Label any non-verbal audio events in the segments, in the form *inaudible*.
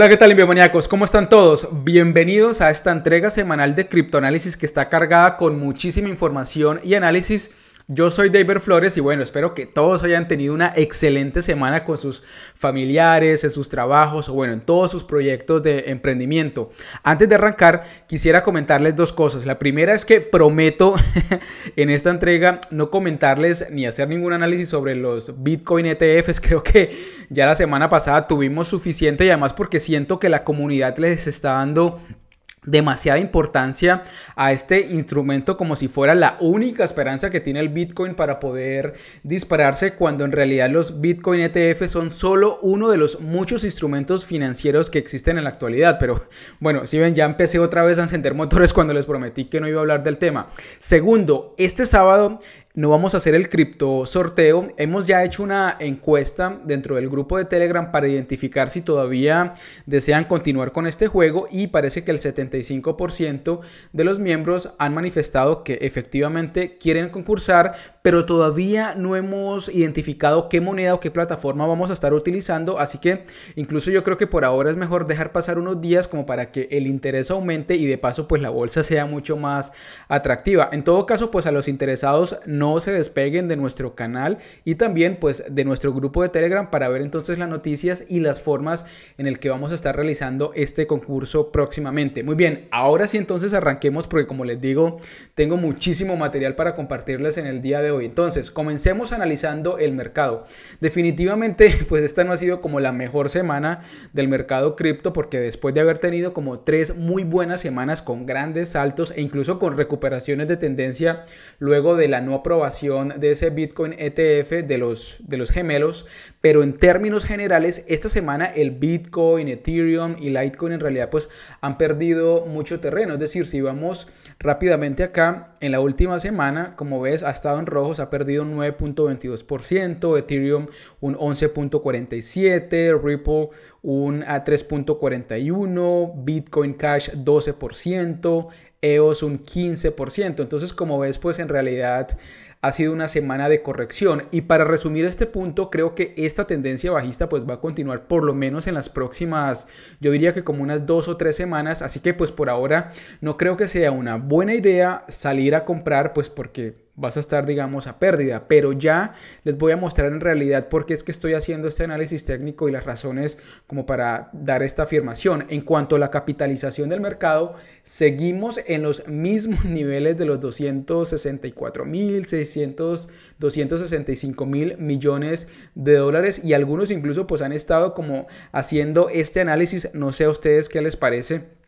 Hola, ¿qué tal, bienvenidos? ¿Cómo están todos? Bienvenidos a esta entrega semanal de criptoanálisis que está cargada con muchísima información y análisis yo soy David Flores y bueno, espero que todos hayan tenido una excelente semana con sus familiares, en sus trabajos o bueno, en todos sus proyectos de emprendimiento. Antes de arrancar, quisiera comentarles dos cosas. La primera es que prometo *laughs* en esta entrega no comentarles ni hacer ningún análisis sobre los Bitcoin ETFs. *laughs* Creo que ya la semana pasada tuvimos suficiente y además porque siento que la comunidad les está dando demasiada importancia a este instrumento como si fuera la única esperanza que tiene el Bitcoin para poder dispararse cuando en realidad los Bitcoin ETF son solo uno de los muchos instrumentos financieros que existen en la actualidad. Pero bueno, si ven, ya empecé otra vez a encender motores cuando les prometí que no iba a hablar del tema. Segundo, este sábado no vamos a hacer el cripto sorteo. Hemos ya hecho una encuesta dentro del grupo de Telegram para identificar si todavía desean continuar con este juego y parece que el 75% de los miembros han manifestado que efectivamente quieren concursar, pero todavía no hemos identificado qué moneda o qué plataforma vamos a estar utilizando, así que incluso yo creo que por ahora es mejor dejar pasar unos días como para que el interés aumente y de paso pues la bolsa sea mucho más atractiva. En todo caso, pues a los interesados no se despeguen de nuestro canal y también pues de nuestro grupo de Telegram para ver entonces las noticias y las formas en el que vamos a estar realizando este concurso próximamente. Muy bien, ahora sí entonces arranquemos porque como les digo, tengo muchísimo material para compartirles en el día de hoy. Entonces, comencemos analizando el mercado. Definitivamente, *laughs* pues esta no ha sido como la mejor semana del mercado cripto porque después de haber tenido como tres muy buenas semanas con grandes saltos e incluso con recuperaciones de tendencia luego de la no de ese Bitcoin ETF de los, de los gemelos, pero en términos generales, esta semana el Bitcoin, Ethereum y Litecoin en realidad pues han perdido mucho terreno. Es decir, si vamos rápidamente acá, en la última semana, como ves, ha estado en rojos, ha perdido un 9.22%, Ethereum un 11.47%, Ripple un 3.41%, Bitcoin Cash 12%, EOS un 15%. Entonces, como ves, pues en realidad ha sido una semana de corrección y para resumir este punto creo que esta tendencia bajista pues va a continuar por lo menos en las próximas yo diría que como unas dos o tres semanas así que pues por ahora no creo que sea una buena idea salir a comprar pues porque vas a estar, digamos, a pérdida. Pero ya les voy a mostrar en realidad por qué es que estoy haciendo este análisis técnico y las razones como para dar esta afirmación. En cuanto a la capitalización del mercado, seguimos en los mismos *laughs* niveles de los 264 mil, 600, 265 mil millones de dólares y algunos incluso pues han estado como haciendo este análisis. No sé a ustedes qué les parece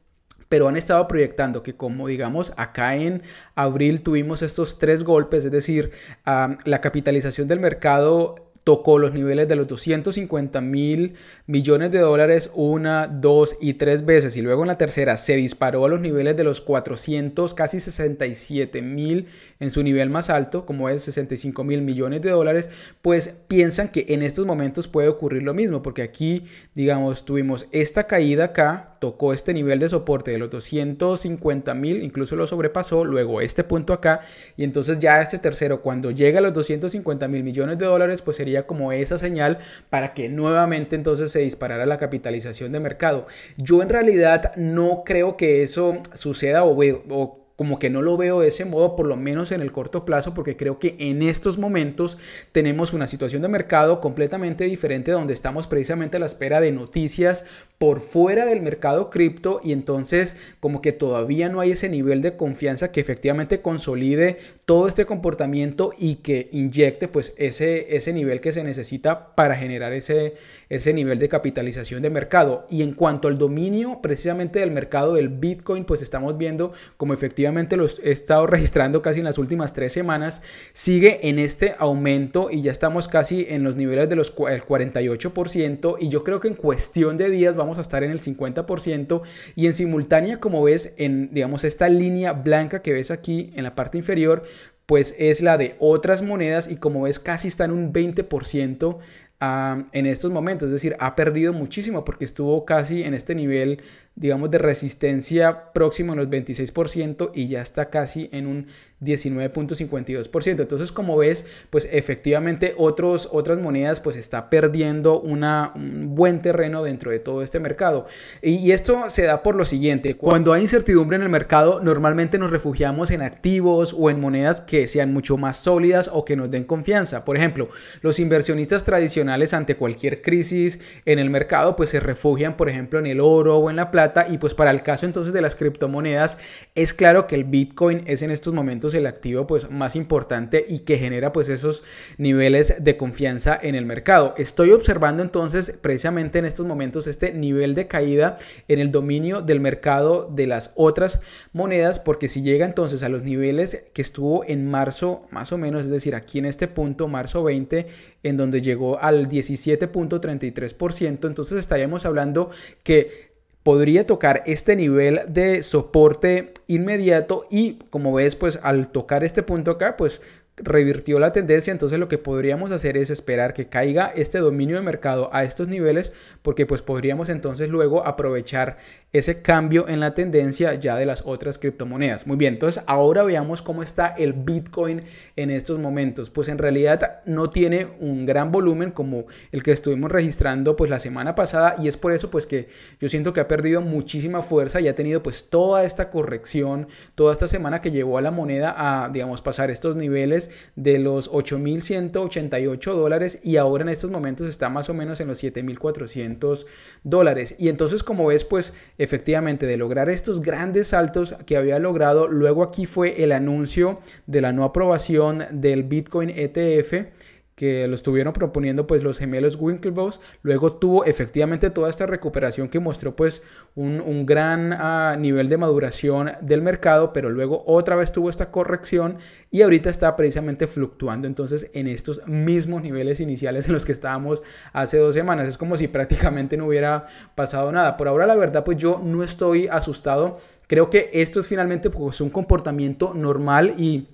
pero han estado proyectando que como digamos acá en abril tuvimos estos tres golpes, es decir, la capitalización del mercado tocó los niveles de los 250 mil millones de dólares una, dos y tres veces y luego en la tercera se disparó a los niveles de los 400 casi 67 mil en su nivel más alto como es 65 mil millones de dólares pues piensan que en estos momentos puede ocurrir lo mismo porque aquí digamos tuvimos esta caída acá tocó este nivel de soporte de los 250 mil, incluso lo sobrepasó, luego este punto acá, y entonces ya este tercero, cuando llega a los 250 mil millones de dólares, pues sería como esa señal para que nuevamente entonces se disparara la capitalización de mercado. Yo en realidad no creo que eso suceda o, o como que no lo veo de ese modo, por lo menos en el corto plazo, porque creo que en estos momentos tenemos una situación de mercado completamente diferente donde estamos precisamente a la espera de noticias por fuera del mercado cripto y entonces como que todavía no hay ese nivel de confianza que efectivamente consolide todo este comportamiento y que inyecte pues ese, ese nivel que se necesita para generar ese, ese nivel de capitalización de mercado. Y en cuanto al dominio precisamente del mercado del Bitcoin, pues estamos viendo como efectivamente los he estado registrando casi en las últimas tres semanas, sigue en este aumento y ya estamos casi en los niveles de los 48% y yo creo que en cuestión de días vamos a estar en el 50% y en simultánea como ves en digamos esta línea blanca que ves aquí en la parte inferior pues es la de otras monedas y como ves casi está en un 20% ah, en estos momentos, es decir, ha perdido muchísimo porque estuvo casi en este nivel digamos, de resistencia próximo a los 26% y ya está casi en un 19.52%. Entonces, como ves, pues efectivamente otros, otras monedas pues está perdiendo una, un buen terreno dentro de todo este mercado. Y, y esto se da por lo siguiente, cuando hay incertidumbre en el mercado, normalmente nos refugiamos en activos o en monedas que sean mucho más sólidas o que nos den confianza. Por ejemplo, los inversionistas tradicionales ante cualquier crisis en el mercado pues se refugian, por ejemplo, en el oro o en la plata y pues para el caso entonces de las criptomonedas es claro que el Bitcoin es en estos momentos el activo pues más importante y que genera pues esos niveles de confianza en el mercado. Estoy observando entonces precisamente en estos momentos este nivel de caída en el dominio del mercado de las otras monedas porque si llega entonces a los niveles que estuvo en marzo más o menos, es decir, aquí en este punto, marzo 20, en donde llegó al 17.33%, entonces estaríamos hablando que podría tocar este nivel de soporte inmediato y como ves pues al tocar este punto acá pues revirtió la tendencia, entonces lo que podríamos hacer es esperar que caiga este dominio de mercado a estos niveles porque pues podríamos entonces luego aprovechar ese cambio en la tendencia ya de las otras criptomonedas. Muy bien, entonces ahora veamos cómo está el Bitcoin en estos momentos. Pues en realidad no tiene un gran volumen como el que estuvimos registrando pues la semana pasada y es por eso pues que yo siento que ha perdido muchísima fuerza y ha tenido pues toda esta corrección, toda esta semana que llevó a la moneda a digamos pasar estos niveles de los 8.188 dólares y ahora en estos momentos está más o menos en los 7.400 dólares. Y entonces como ves, pues efectivamente de lograr estos grandes saltos que había logrado, luego aquí fue el anuncio de la no aprobación del Bitcoin ETF que lo estuvieron proponiendo pues los gemelos Winklevoss, luego tuvo efectivamente toda esta recuperación que mostró pues un, gran ah, nivel de maduración del mercado, pero luego otra vez tuvo esta corrección y ahorita está precisamente fluctuando entonces en estos mismos niveles iniciales en los que estábamos hace dos semanas, es como si prácticamente no hubiera pasado nada. Por ahora la verdad pues yo no estoy asustado, creo que esto es finalmente pues un comportamiento normal y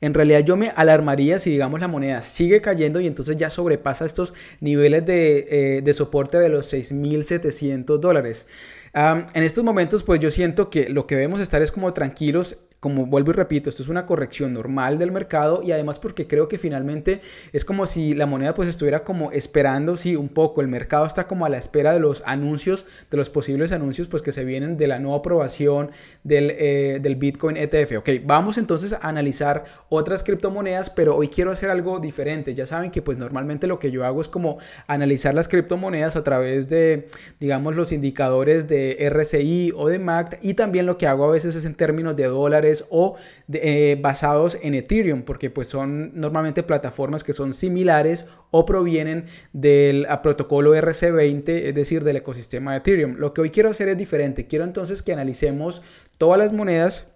en realidad yo me alarmaría si digamos la moneda sigue cayendo y entonces ya sobrepasa estos niveles de, eh, de soporte de los 6.700 dólares. en estos momentos pues yo siento que lo que debemos estar es como tranquilos como vuelvo y repito, esto es una corrección normal del mercado y además porque creo que finalmente es como si la moneda pues estuviera como esperando, sí, un poco, el mercado está como a la espera de los anuncios, de los posibles anuncios pues que se vienen de la nueva aprobación del, eh, del Bitcoin ETF. Ok, vamos entonces a analizar otras criptomonedas, pero hoy quiero hacer algo diferente. Ya saben que pues normalmente lo que yo hago es como analizar las criptomonedas a través de, digamos, los indicadores de RCI o de MACD y también lo que hago a veces es en términos de dólares o eh, basados en Ethereum, porque pues son normalmente plataformas que son similares o provienen del protocolo RC20, es decir, del ecosistema de Ethereum. Lo que hoy quiero hacer es diferente. Quiero entonces que analicemos todas las monedas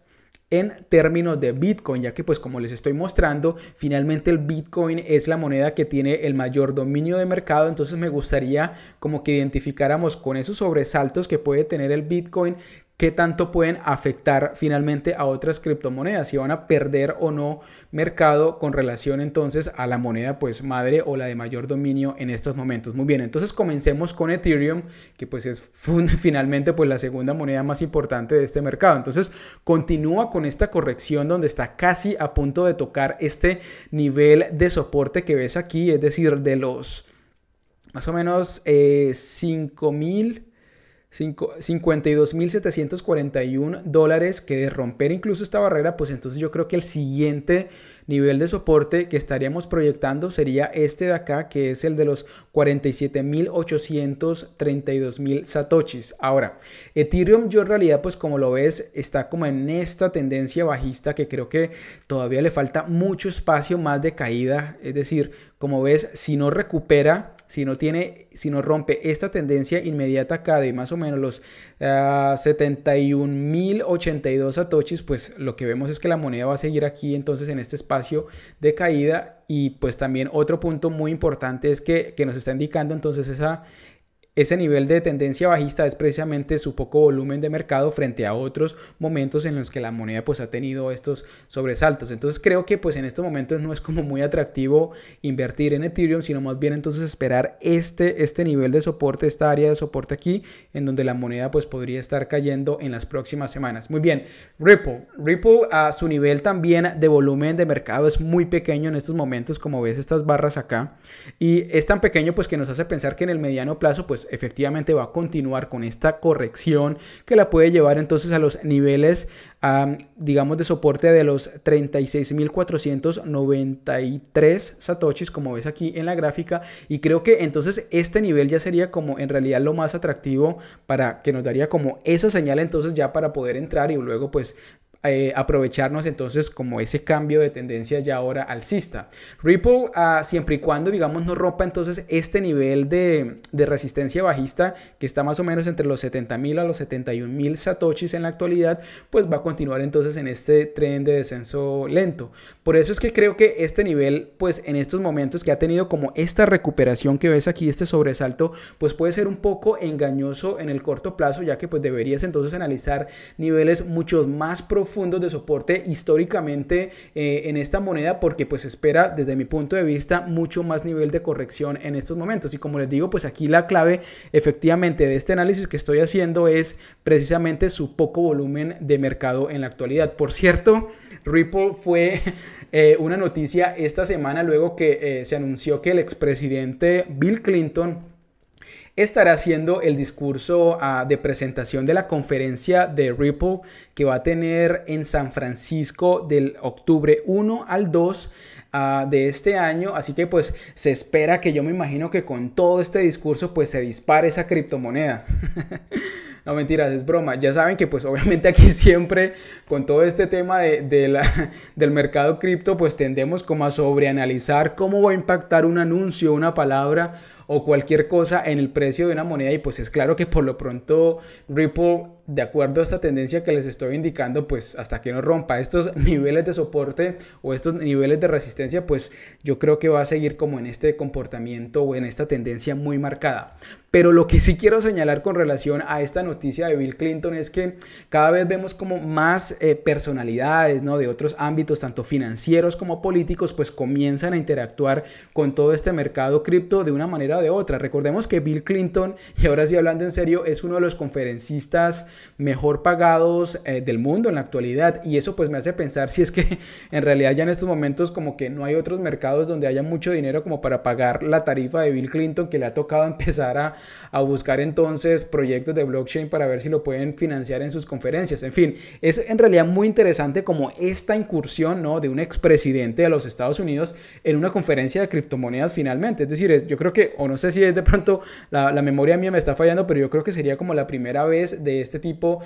en términos de Bitcoin, ya que pues como les estoy mostrando, finalmente el Bitcoin es la moneda que tiene el mayor dominio de mercado, entonces me gustaría como que identificáramos con esos sobresaltos que puede tener el Bitcoin qué tanto pueden afectar finalmente a otras criptomonedas, si van a perder o no mercado con relación entonces a la moneda pues madre o la de mayor dominio en estos momentos. Muy bien, entonces comencemos con Ethereum, que pues es *laughs* finalmente pues la segunda moneda más importante de este mercado. Entonces continúa con esta corrección donde está casi a punto de tocar este nivel de soporte que ves aquí, es decir, de los más o menos 5000 eh, 52.741 dólares que de romper incluso esta barrera, pues entonces yo creo que el siguiente nivel de soporte que estaríamos proyectando sería este de acá, que es el de los 47.832.000 satoshis. Ahora, Ethereum yo en realidad, pues como lo ves, está como en esta tendencia bajista que creo que todavía le falta mucho espacio más de caída. Es decir, como ves, si no recupera, si no tiene, si no rompe esta tendencia inmediata acá de más o menos los 71.082 ah, satoshis, pues lo que vemos es que la moneda va a seguir aquí entonces en este espacio de caída y pues también otro punto muy importante es que, que nos está indicando entonces esa, ese nivel de tendencia bajista es precisamente su poco volumen de mercado frente a otros momentos en los que la moneda pues ha tenido estos sobresaltos. Entonces creo que pues en estos momentos no es como muy atractivo invertir en Ethereum, sino más bien entonces esperar este, este nivel de soporte, esta área de soporte aquí, en donde la moneda pues podría estar cayendo en las próximas semanas. Muy bien, Ripple. Ripple a su nivel también de volumen de mercado es muy pequeño en estos momentos, como ves estas barras acá. Y es tan pequeño pues que nos hace pensar que en el mediano plazo pues pues, efectivamente va a continuar con esta corrección que la puede llevar entonces a los niveles, digamos, de soporte de los 36.493 satoshis, como ves aquí en la gráfica. Y creo que entonces este nivel ya sería como en realidad lo más atractivo para que nos daría como esa señal entonces ya para poder entrar y luego pues eh, aprovecharnos entonces como ese cambio de tendencia ya ahora alcista. Ripple, ah, siempre y cuando digamos no rompa entonces este nivel de, de resistencia bajista que está más o menos entre los 70.000 a los 71.000 satoshis en la actualidad, pues va a continuar entonces en este tren de descenso lento. Por eso es que creo que este nivel, pues en estos momentos que ha tenido como esta recuperación que ves aquí, este sobresalto, pues puede ser un poco engañoso en el corto plazo, ya que pues deberías entonces analizar niveles mucho más profundos fondos de soporte históricamente eh, en esta moneda porque pues espera desde mi punto de vista mucho más nivel de corrección en estos momentos. Y como les digo, pues aquí la clave efectivamente de este análisis que estoy haciendo es precisamente su poco volumen de mercado en la actualidad. Por cierto, Ripple fue *laughs* eh, una noticia esta semana luego que eh, se anunció que el expresidente Bill Clinton estará haciendo el discurso ah, de presentación de la conferencia de Ripple que va a tener en San Francisco del octubre 1 al 2 ah, de este año. Así que pues se espera que yo me imagino que con todo este discurso pues se dispare esa criptomoneda. *laughs* No mentiras, es broma. Ya saben que pues obviamente aquí *laughs* siempre con todo este tema de, *laughs* del mercado cripto pues tendemos como a sobreanalizar cómo va a impactar un anuncio, una palabra o cualquier cosa en el precio de una moneda y pues es claro que por lo pronto Ripple, de acuerdo a esta tendencia que les estoy indicando, pues hasta que no rompa estos *laughs* niveles de soporte o estos niveles de resistencia, pues yo creo que va a seguir como en este comportamiento o en esta tendencia muy marcada. Pero lo que sí quiero señalar con relación a esta noticia de Bill Clinton es que cada vez vemos como más eh, personalidades ¿no? de otros ámbitos, tanto financieros como políticos, pues comienzan a interactuar con todo este mercado cripto de una manera o de otra. Recordemos que Bill Clinton, y ahora sí hablando en serio, es uno de los conferencistas mejor pagados eh, del mundo en la actualidad. Y eso pues me hace pensar si es que *laughs* en realidad ya en estos momentos como que no hay otros mercados donde haya mucho dinero como para pagar la tarifa de Bill Clinton que le ha tocado *laughs* empezar a a buscar entonces proyectos de blockchain para ver si lo pueden financiar en sus conferencias. En fin, es en realidad muy interesante como esta incursión ¿no? de un expresidente de los Estados Unidos en una conferencia de criptomonedas finalmente. Es decir, yo creo que, o no sé si es de pronto la, memoria mía me está fallando, pero yo creo que sería como la primera vez de este tipo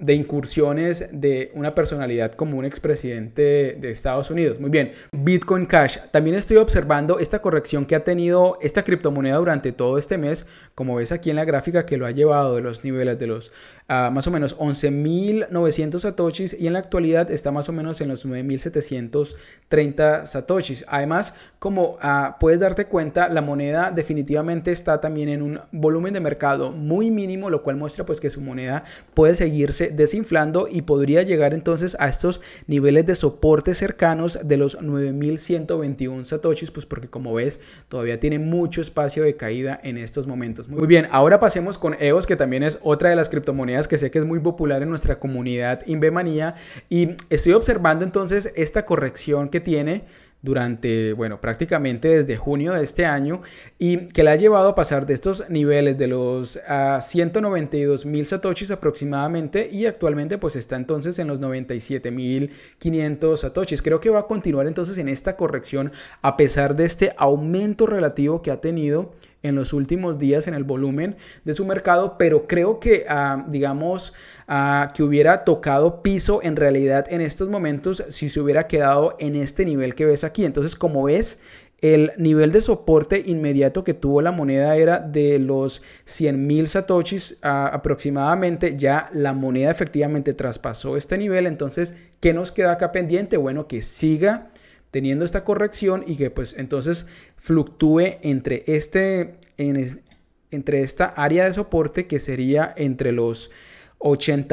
de incursiones de una personalidad como un expresidente de Estados Unidos. Muy bien, Bitcoin Cash. También estoy observando esta corrección que ha tenido esta criptomoneda durante todo este mes como ves aquí en la gráfica que lo ha llevado de los niveles de los ah, más o menos 11.900 satoshis y en la actualidad está más o menos en los 9.730 satoshis. Además, como ah, puedes darte cuenta, la moneda definitivamente está también en un volumen de mercado muy mínimo, lo cual muestra pues que su moneda puede seguirse desinflando y podría llegar entonces a estos niveles de soporte cercanos de los 9.121 satoshis, pues porque como ves, todavía tiene mucho espacio de caída en estos momentos muy bien, ahora pasemos con EOS, que también es otra de las criptomonedas que sé que es muy popular en nuestra comunidad Bemanía. Y estoy observando entonces esta corrección que tiene durante, bueno, prácticamente desde junio de este año y que la ha llevado a pasar de estos niveles de los 192.000 192 mil satoshis aproximadamente y actualmente pues está entonces en los 97 mil 500 satoshis. Creo que va a continuar entonces en esta corrección a pesar de este aumento relativo que ha tenido en los últimos días en el volumen de su mercado, pero creo que, ah, digamos, ah, que hubiera tocado piso en realidad en estos momentos si se hubiera quedado en este nivel que ves aquí. Entonces, como ves, el nivel de soporte inmediato que tuvo la moneda era de los 100.000 satoshis ah, aproximadamente. Ya la moneda efectivamente traspasó este nivel. Entonces, ¿qué nos queda acá pendiente? Bueno, que siga teniendo esta corrección y que pues entonces fluctúe entre este en entre esta área de soporte que sería entre los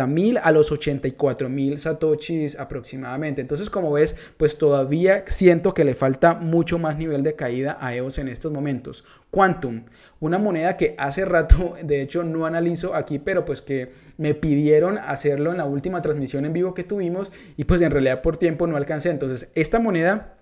mil a los 84 mil satoshis aproximadamente. Entonces, como ves, pues todavía siento que le falta mucho más nivel de caída a EOS en estos momentos. Quantum, una moneda que hace rato, *laughs* de hecho, no analizo aquí, pero pues que me pidieron hacerlo en la última transmisión en vivo que tuvimos y pues en realidad por tiempo no alcancé. Entonces, esta moneda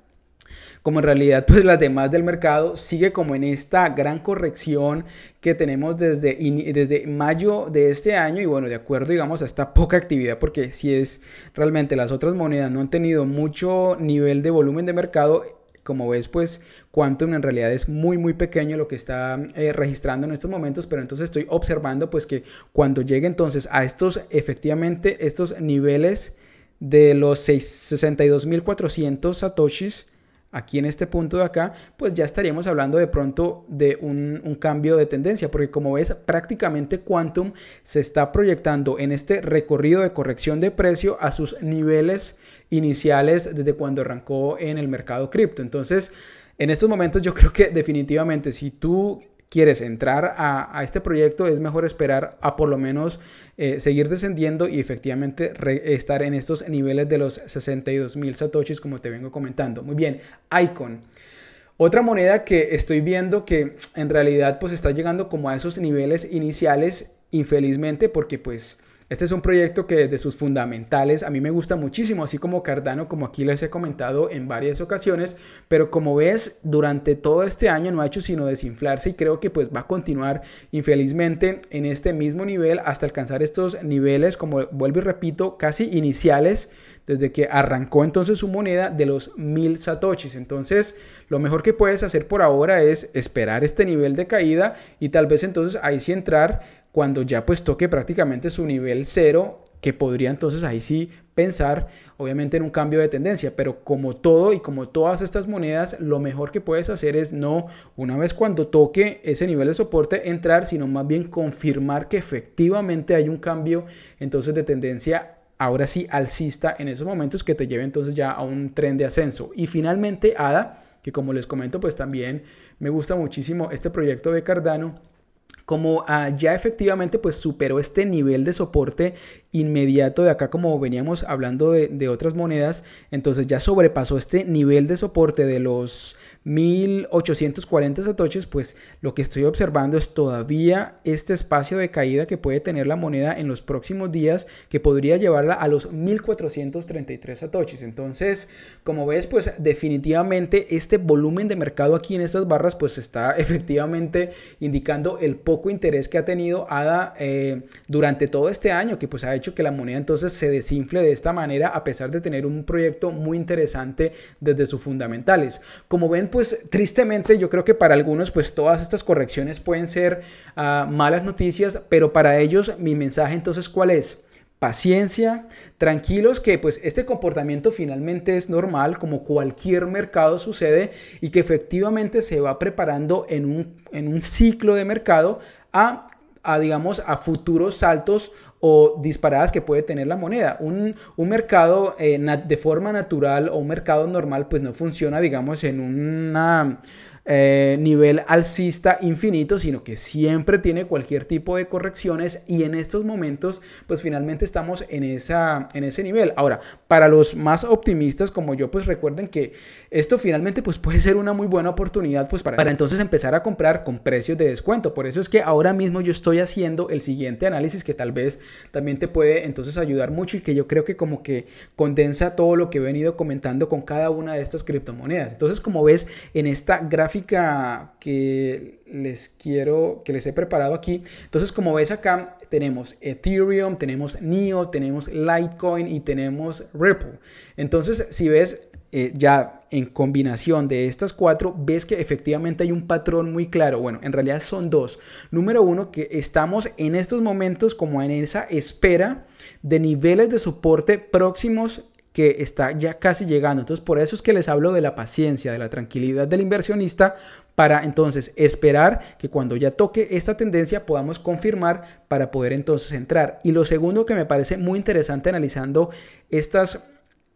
como en realidad pues las demás del mercado, sigue como en esta gran corrección que tenemos desde, desde mayo de este año y bueno, de acuerdo digamos a esta poca actividad porque si es realmente las otras monedas no han tenido mucho nivel de volumen de mercado, como ves, pues Quantum en realidad es muy, muy pequeño lo que está eh, registrando en estos momentos, pero entonces estoy observando pues que cuando llegue entonces a estos, efectivamente, estos niveles de los 62.400 satoshis, aquí en este punto de acá, pues ya estaríamos hablando de pronto de un, cambio de tendencia, porque como ves, prácticamente Quantum se está proyectando en este recorrido de corrección de precio a sus niveles iniciales desde cuando arrancó en el mercado cripto. Entonces, en estos momentos yo creo que definitivamente si tú quieres entrar a, este proyecto, es mejor esperar a por lo menos eh, seguir descendiendo y efectivamente estar en estos niveles de los 62 mil satoshis como te vengo comentando. Muy bien, Icon. Otra moneda que estoy viendo que en realidad pues está llegando como a esos niveles iniciales, infelizmente, porque pues este es un proyecto que desde sus fundamentales a mí me gusta muchísimo, así como Cardano, como aquí les he comentado en varias ocasiones, pero como ves, durante todo este año no ha hecho sino desinflarse y creo que pues va a continuar infelizmente en este mismo nivel hasta alcanzar estos niveles, como vuelvo y repito, casi iniciales desde que arrancó entonces su moneda de los mil satoshis. Entonces, lo mejor que puedes hacer por ahora es esperar este nivel de caída y tal vez entonces ahí sí entrar cuando ya pues toque prácticamente su nivel cero, que podría entonces ahí sí pensar obviamente en un cambio de tendencia, pero como todo y como todas estas monedas, lo mejor que puedes hacer es no una vez cuando toque ese nivel de soporte entrar, sino más bien confirmar que efectivamente hay un cambio entonces de tendencia ahora sí alcista en esos momentos que te lleve entonces ya a un tren de ascenso. Y finalmente ADA, que como les comento pues también me gusta muchísimo este proyecto de Cardano como ah, ya efectivamente pues superó este nivel de soporte inmediato de acá como veníamos hablando de, de otras monedas, entonces ya sobrepasó este nivel de soporte de los 1840 satoches, pues lo que estoy observando es todavía este espacio de caída que puede tener la moneda en los próximos días que podría llevarla a los 1433 satoches. Entonces, como ves, pues definitivamente este volumen de mercado aquí en estas barras pues está *laughs* efectivamente indicando el poco interés que ha tenido ADA eh, durante todo este año, que pues ha hecho que la moneda entonces se desinfle de esta manera a pesar de tener un proyecto muy interesante desde sus fundamentales. Como ven, pues tristemente, yo creo que para algunos, pues todas estas correcciones pueden ser ah, malas noticias, pero para ellos mi mensaje entonces, ¿cuál es? paciencia, tranquilos que pues este comportamiento finalmente es normal, como cualquier mercado sucede y que efectivamente se va preparando en un, ciclo de mercado a, a digamos, a futuros saltos o disparadas que puede tener la moneda. Un, un mercado eh, de forma natural o un mercado normal pues no funciona, digamos, en una eh, nivel alcista infinito, sino que siempre tiene cualquier tipo de correcciones y en estos momentos pues finalmente estamos en, esa, en ese nivel. Ahora, para los más optimistas como yo pues recuerden que esto finalmente pues puede ser una muy buena oportunidad pues para, para entonces empezar a comprar con precios de descuento. Por eso es que ahora mismo yo estoy haciendo el siguiente análisis que tal vez también te puede entonces ayudar mucho y que yo creo que como que condensa todo lo que he venido comentando con cada una de estas criptomonedas. Entonces como ves en esta gráfica que les quiero, que les he preparado aquí. Entonces, como ves acá, tenemos Ethereum, tenemos NEO, tenemos Litecoin y tenemos Ripple. Entonces, si ves eh, ya en combinación de estas cuatro, ves que efectivamente hay un patrón muy claro. Bueno, en realidad son dos. Número uno, que estamos en estos momentos como en esa espera de niveles de soporte próximos que está ya casi llegando. Entonces, por eso es que les hablo de la paciencia, de la tranquilidad del inversionista, para entonces esperar que cuando ya toque esta tendencia podamos confirmar para poder entonces entrar. Y lo segundo que me parece muy interesante analizando estas,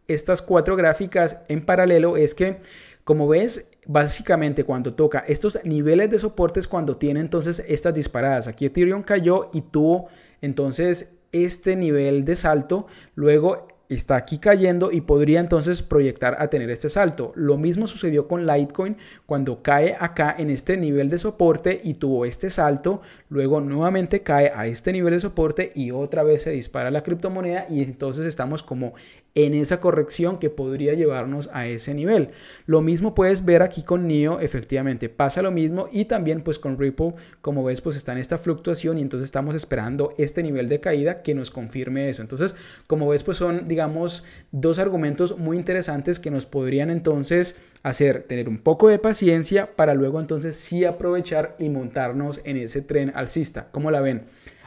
estas cuatro gráficas en paralelo es que, como ves, básicamente cuando toca estos niveles de soportes, cuando tiene entonces estas disparadas. Aquí Ethereum cayó y tuvo entonces este nivel de salto, luego está aquí cayendo y podría entonces proyectar a tener este salto. Lo mismo sucedió con Litecoin cuando cae acá en este nivel de soporte y tuvo este salto, luego nuevamente cae a este nivel de soporte y otra vez se dispara la criptomoneda y entonces estamos como en esa corrección que podría llevarnos a ese nivel. Lo mismo puedes ver aquí con NIO, efectivamente, pasa lo mismo y también pues con Ripple, como ves, pues está en esta fluctuación y entonces estamos esperando este nivel de caída que nos confirme eso. Entonces, como ves, pues son, digamos, dos argumentos muy interesantes que nos podrían entonces hacer tener un poco de paciencia para luego entonces sí aprovechar y montarnos en ese tren alcista. ¿Cómo la ven?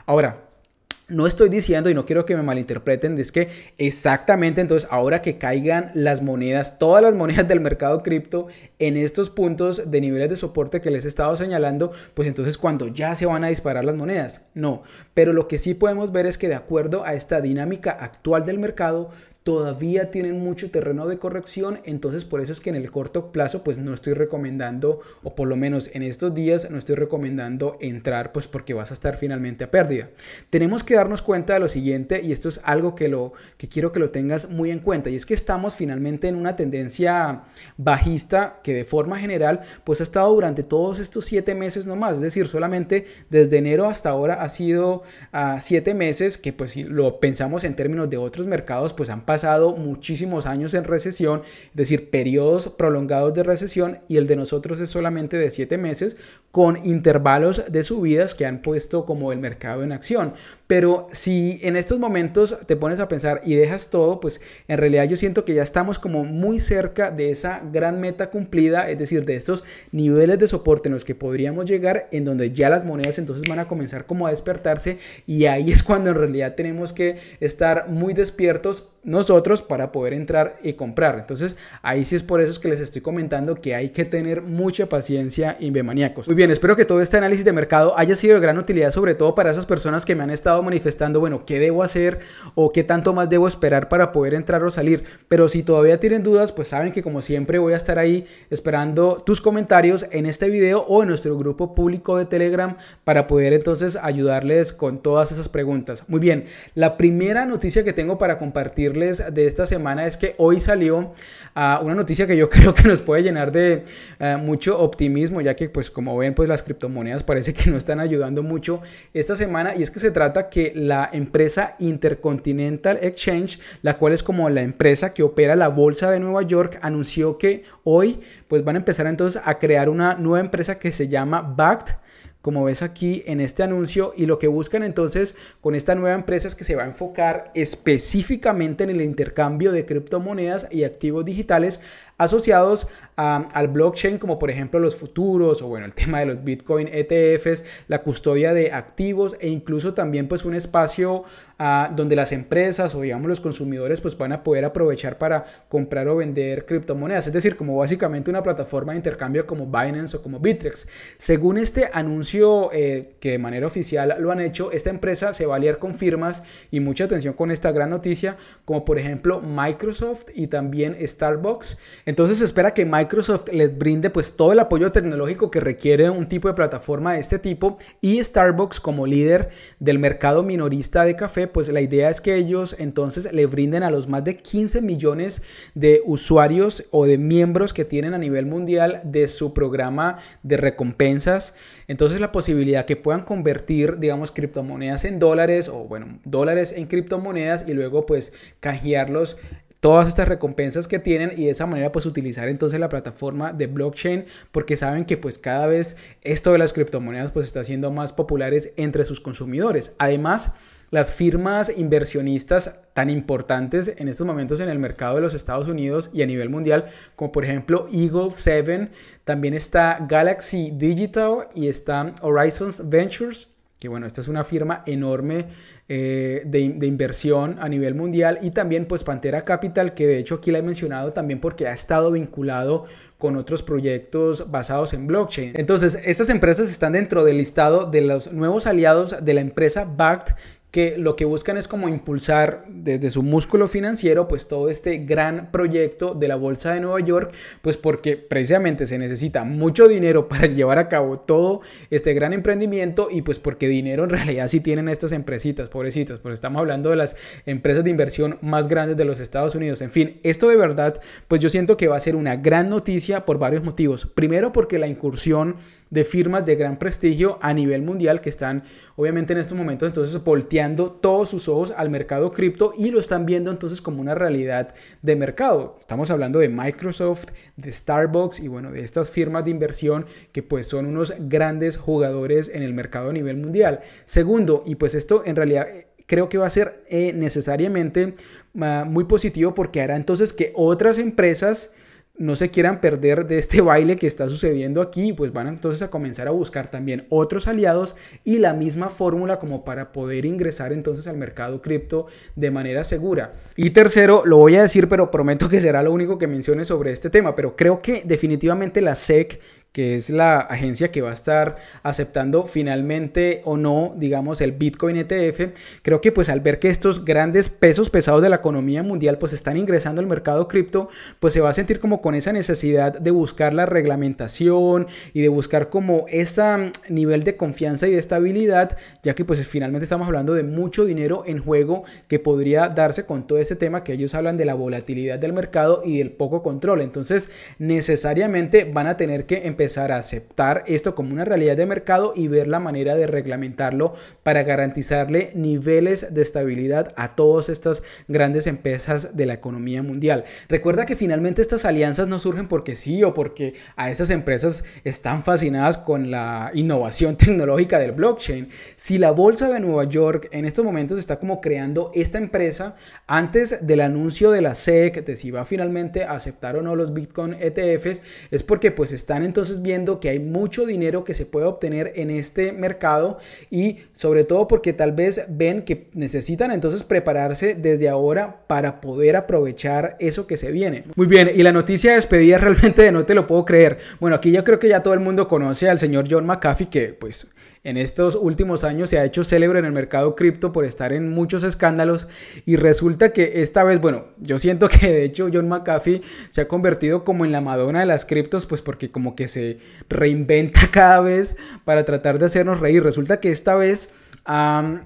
Ahora, no estoy diciendo y no quiero que me malinterpreten, es que exactamente entonces ahora que caigan las monedas, todas las monedas del mercado cripto en estos puntos de niveles de soporte que les he estado señalando, pues entonces cuando ya se van a disparar las monedas, no. Pero lo que sí podemos ver es que de acuerdo a esta dinámica actual del mercado, todavía tienen mucho terreno de corrección, entonces por eso es que en el corto plazo pues no estoy recomendando, o por lo menos en estos días no estoy recomendando entrar pues porque vas a estar finalmente a pérdida. Tenemos que darnos cuenta de lo siguiente y esto es algo que, lo, que quiero que lo tengas muy en cuenta y es que estamos finalmente en una tendencia bajista que de forma general pues ha estado durante todos estos siete meses nomás, es decir, solamente desde enero hasta ahora ha sido ah, siete meses que pues si lo pensamos en términos de otros mercados pues han pasado pasado muchísimos años en recesión, es decir, periodos prolongados de recesión y el de nosotros es solamente de siete meses con intervalos de subidas que han puesto como el mercado en acción. Pero si en estos momentos te pones a pensar y dejas todo, pues en realidad yo siento que ya estamos como muy cerca de esa gran meta cumplida, es decir, de estos niveles de soporte en los que podríamos llegar, en donde ya las monedas entonces van a comenzar como a despertarse y ahí es cuando en realidad tenemos que estar muy despiertos nosotros para poder entrar y comprar. Entonces, ahí sí es por eso que les estoy comentando que hay que tener mucha paciencia, bemaníacos Muy bien, espero que todo este análisis de mercado haya sido de gran utilidad, sobre todo para esas personas que me han estado manifestando, bueno, ¿qué debo hacer o qué tanto más debo esperar para poder entrar o salir? Pero si todavía tienen dudas, pues saben que como siempre voy a estar ahí esperando tus comentarios en este video o en nuestro grupo público de Telegram para poder entonces ayudarles con todas esas preguntas. Muy bien, la primera noticia que tengo para compartirles de esta semana es que hoy salió ah, una noticia que yo *laughs* creo que nos puede llenar de ah, mucho optimismo, ya que pues como ven pues las criptomonedas parece que no están ayudando mucho esta semana y es que se trata que la empresa Intercontinental Exchange, la cual es como la empresa que opera la bolsa de Nueva York, anunció que hoy pues van a empezar entonces a crear una nueva empresa que se llama BACT como ves aquí en este anuncio y lo que buscan entonces con esta nueva empresa es que se va a enfocar específicamente en el intercambio de criptomonedas y activos digitales asociados al blockchain, como por ejemplo los futuros o bueno, el *laughs* tema de los Bitcoin ETFs, la custodia de activos e incluso también pues un espacio ah, donde las empresas o digamos los consumidores pues van a poder aprovechar para comprar o vender criptomonedas, es decir, como básicamente una plataforma de intercambio como Binance o como Bitrex. Según este anuncio eh, que de manera oficial lo han hecho, esta empresa se va a liar con firmas y mucha atención con esta gran noticia, como por ejemplo Microsoft y también Starbucks entonces se espera que Microsoft les brinde pues todo el apoyo tecnológico que requiere un tipo de plataforma de este tipo y Starbucks como líder del mercado minorista de café, pues la idea es que ellos entonces le brinden a los más de 15 millones de usuarios o de miembros que tienen a nivel mundial de su programa de recompensas, entonces la posibilidad que puedan convertir, digamos, criptomonedas en dólares o bueno, dólares en criptomonedas y luego pues canjearlos todas estas recompensas que tienen y de esa manera pues utilizar entonces la plataforma de blockchain porque saben que pues cada vez esto de las criptomonedas pues está siendo más populares entre sus consumidores. Además, las firmas inversionistas tan importantes en estos momentos en el mercado de los Estados Unidos y a nivel mundial, como por ejemplo Eagle 7, también está Galaxy Digital y está Horizons Ventures que bueno, esta es una firma enorme eh, de, de, inversión a nivel mundial y también pues Pantera Capital, que de hecho aquí la he mencionado también porque ha estado vinculado con otros proyectos basados en blockchain. Entonces, estas empresas están dentro del listado de los nuevos aliados de la empresa BACT, que lo que buscan es como impulsar desde su músculo financiero pues todo este gran proyecto de la Bolsa de Nueva York, pues porque precisamente se necesita mucho dinero *laughs* para llevar a cabo todo este gran emprendimiento y pues porque dinero en realidad sí tienen estas empresitas, pobrecitas, pues estamos hablando de las empresas de inversión más grandes de los Estados Unidos. En fin, esto de verdad pues yo siento que va a ser una gran noticia por varios motivos. Primero porque la incursión de firmas de gran prestigio a nivel mundial que están obviamente en estos momentos entonces volteando todos sus ojos al mercado cripto y lo están viendo entonces como una realidad de mercado. Estamos hablando de Microsoft, de Starbucks y bueno, de estas firmas de inversión que pues son unos grandes jugadores en el mercado a nivel mundial. Segundo, y pues esto en realidad creo que va a ser eh, necesariamente ah, muy positivo porque hará entonces que otras empresas no se quieran perder de este *laughs* baile que está sucediendo aquí, pues van entonces a comenzar a buscar también otros aliados y la misma fórmula como para poder ingresar entonces al mercado cripto de manera segura. Y tercero, lo voy a decir, pero prometo que será lo único que mencione sobre este tema, pero creo que definitivamente la SEC que es la agencia que va a estar aceptando finalmente o no, digamos, el Bitcoin ETF, creo que pues al ver que estos grandes pesos pesados de la economía mundial pues están ingresando al mercado cripto, pues se va a sentir como con esa necesidad de buscar la reglamentación y de buscar como ese mm, nivel de confianza y de estabilidad, ya que pues finalmente estamos hablando de mucho dinero en juego que podría darse con todo ese tema que ellos hablan de la volatilidad del mercado y del poco control. Entonces necesariamente van a tener que empezar a aceptar esto como una realidad de mercado y ver la manera de reglamentarlo para garantizarle niveles de estabilidad a todas estas grandes empresas de la economía mundial. Recuerda que finalmente estas alianzas no surgen porque sí o porque a esas empresas están fascinadas con la innovación *laughs* tecnológica del blockchain. Si la bolsa de Nueva York en estos momentos está como creando esta empresa antes del anuncio de la SEC de si va finalmente a aceptar o no los Bitcoin ETFs, es porque pues están entonces viendo que hay mucho dinero que se puede obtener en este mercado y sobre todo porque tal vez ven que necesitan entonces prepararse desde ahora para poder aprovechar eso que se viene. Muy bien, y la noticia de despedida *laughs* realmente de no te lo puedo creer. Bueno, aquí yo creo que ya todo el mundo conoce al señor John McAfee que pues en estos últimos años se ha hecho célebre en el mercado cripto por estar en muchos escándalos y resulta que esta vez, bueno, yo siento *laughs* que de hecho John McAfee se ha convertido como en la Madonna de las criptos, pues porque como que se reinventa *laughs* cada vez para tratar de hacernos reír. Resulta que esta vez...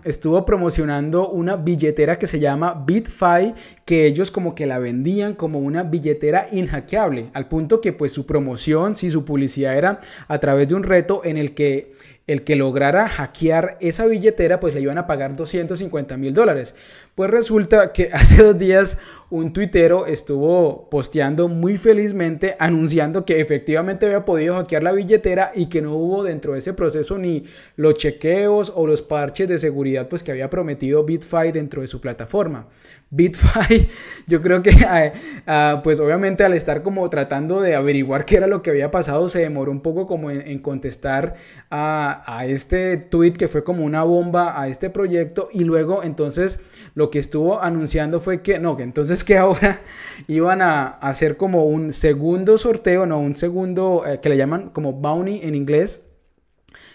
estuvo promocionando una billetera que se llama BitFi, que ellos como que la vendían como una billetera inhackeable, al punto que pues su promoción, si su publicidad era a través de un reto en el que el que lograra hackear esa billetera, pues le iban a pagar 250 mil dólares. Pues resulta que *laughs* hace dos días un tuitero estuvo posteando muy felizmente, anunciando que efectivamente había podido hackear la billetera y que no hubo dentro de ese proceso ni los chequeos o los parches de seguridad pues, que había prometido BitFi dentro de su plataforma. BitFi, *laughs* yo creo que *laughs* ah, ah, pues obviamente al estar como tratando de averiguar qué era lo que había pasado, se demoró un poco como en, contestar a, este tweet que fue como una bomba a este proyecto y luego entonces lo que estuvo anunciando fue que no, que entonces *laughs* que ahora iban a hacer como un segundo sorteo, no, un segundo eh, que le llaman como bounty en inglés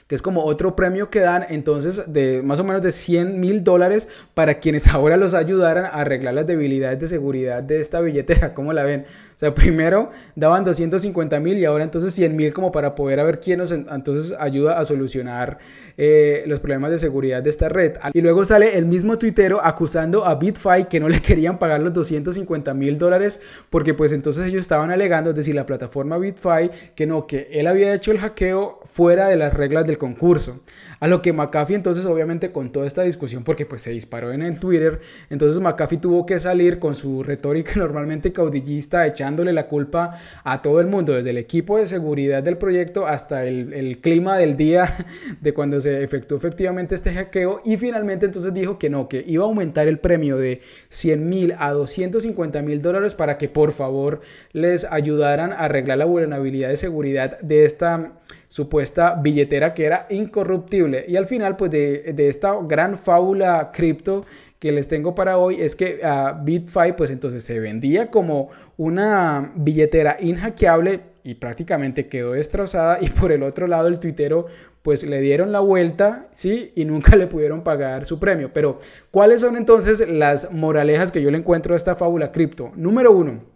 que es como otro premio que dan entonces de más o menos de 100 mil dólares para quienes *laughs* ahora los ayudaran a arreglar las debilidades de seguridad de esta billetera, como la ven? O sea, primero daban 250 mil y ahora entonces 100 mil como para poder a ver quién nos entonces ayuda a solucionar eh, los problemas de seguridad de esta red. Y luego sale el mismo tuitero acusando a BitFi que no le *laughs* querían pagar los 250 mil dólares porque pues entonces ellos estaban alegando, es decir, la plataforma BitFi que no, que él había hecho el hackeo fuera de las reglas del concurso. A lo que McAfee entonces obviamente con toda esta discusión, porque pues se disparó en el Twitter, entonces McAfee tuvo que salir con su retórica *laughs* normalmente caudillista, echándole la culpa a todo el mundo, desde el equipo de seguridad del proyecto hasta el, el clima del día *laughs* de cuando se efectuó efectivamente este hackeo y finalmente entonces dijo que no, que iba a aumentar el premio de 100 mil a 250 mil dólares para que por favor les ayudaran a arreglar la vulnerabilidad de seguridad de esta supuesta billetera que era incorruptible y al final, pues de, esta gran fábula cripto que les tengo para hoy es que a ah, BitFi, pues entonces se vendía como una billetera inhackeable y prácticamente quedó destrozada. *laughs* Y por el otro lado, el tuitero, pues le dieron la vuelta, ¿sí? Y nunca le pudieron pagar su premio. Pero, ¿cuáles son entonces las moralejas que yo le encuentro a esta fábula cripto? Número uno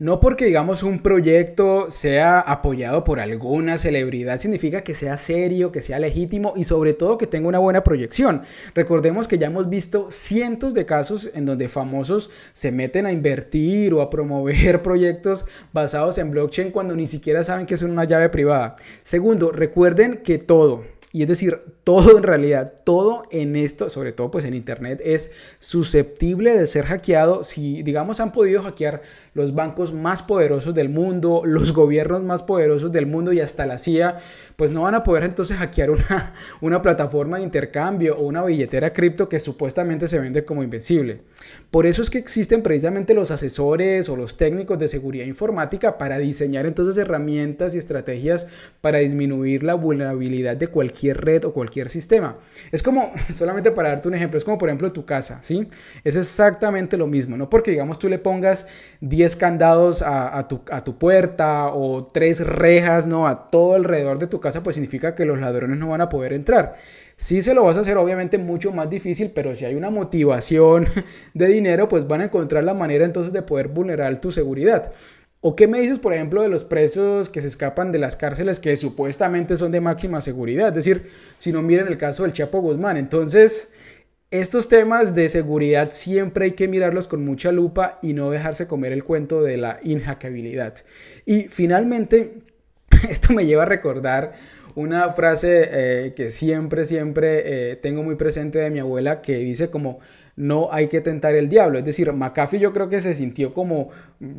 no porque, digamos, un proyecto sea apoyado por alguna celebridad, significa que sea serio, que sea legítimo y sobre todo que tenga una buena proyección. Recordemos que ya hemos visto cientos de casos en donde famosos se meten a invertir o a promover *laughs* proyectos basados en blockchain cuando ni siquiera saben que es una llave privada. Segundo, recuerden que todo, y es decir, todo en realidad, todo en esto, sobre todo pues en Internet, es susceptible de ser hackeado. Si digamos han podido hackear los bancos más poderosos del mundo, los gobiernos más poderosos del mundo y hasta la CIA, pues no van a poder entonces hackear una, una plataforma de intercambio o una billetera cripto que supuestamente se vende como invencible. Por eso es que existen precisamente los asesores o los técnicos de seguridad informática para diseñar entonces herramientas y estrategias para disminuir la vulnerabilidad de cualquier red o cualquier sistema. Es como, *laughs* solamente para darte un ejemplo, es como por ejemplo tu casa, ¿sí? Es exactamente lo mismo, no porque digamos tú le pongas 10 candados a, tu, puerta o tres rejas, no, a todo alrededor de tu casa, pues significa que los ladrones no van a poder entrar. si se lo vas a hacer obviamente mucho más difícil, pero si hay una motivación *laughs* de dinero, pues van a encontrar la manera entonces de poder vulnerar tu seguridad. ¿O qué me dices, por ejemplo, de los presos que se escapan de las cárceles que supuestamente son de máxima seguridad? Es decir, si no miren el caso del Chapo Guzmán. Entonces, estos temas de seguridad siempre hay que mirarlos con mucha lupa y no dejarse comer el cuento de la inhacabilidad. Y finalmente, *laughs* esto me lleva a recordar una frase eh, que siempre, siempre eh, tengo muy presente de mi abuela que dice como, no hay que tentar el diablo. Es decir, McAfee yo creo que se sintió como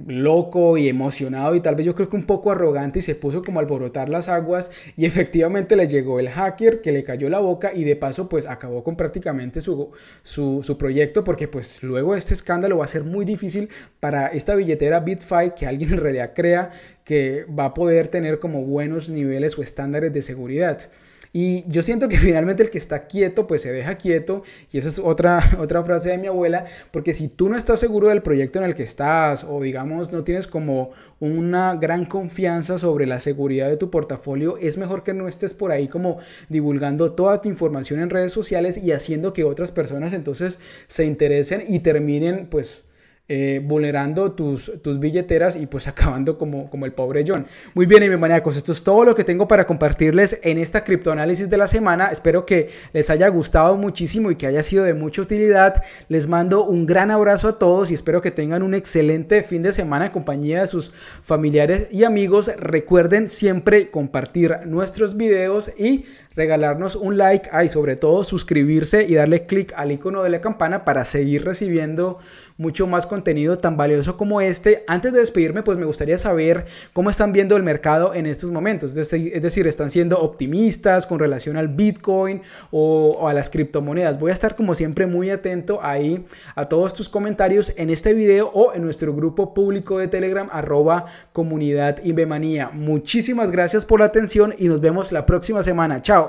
loco y emocionado y tal vez yo creo que un poco arrogante y se puso como a alborotar las aguas y efectivamente le llegó el hacker que le cayó la boca y de paso pues acabó con prácticamente su, su, proyecto porque pues luego este escándalo va a ser muy difícil para esta billetera BitFi que alguien en realidad crea que va a poder tener como buenos niveles o estándares de seguridad. Y yo siento que *laughs* finalmente el que está quieto, pues se deja quieto. Y esa es otra, *laughs* otra frase de mi abuela, porque si tú no estás seguro del proyecto en el que estás o digamos no tienes como una gran confianza sobre la seguridad de tu portafolio, es mejor que no estés por ahí como divulgando toda tu información en redes sociales y haciendo que otras personas entonces se interesen y terminen pues eh, vulnerando tus, tus billeteras y pues *laughs* acabando como, como el pobre John. Muy bien, y mi maníacos, esto es todo lo que tengo para compartirles en esta criptoanálisis de la semana. Espero que les haya gustado muchísimo y que haya sido de mucha utilidad. Les mando un gran abrazo a todos y espero que tengan un excelente fin de semana en compañía de sus familiares y amigos. Recuerden siempre compartir nuestros videos y regalarnos un like, y sobre todo suscribirse y darle clic al icono de la campana para seguir recibiendo mucho más contenido tan valioso como este. Antes de despedirme, pues me gustaría saber cómo están viendo el mercado en estos momentos. Es decir, están siendo optimistas con relación al Bitcoin o, a las criptomonedas. Voy a estar como siempre muy atento ahí a todos tus comentarios en este video o en nuestro grupo público de Telegram arroba comunidad Invemanía. Muchísimas gracias por la atención y nos vemos la próxima semana. Chao.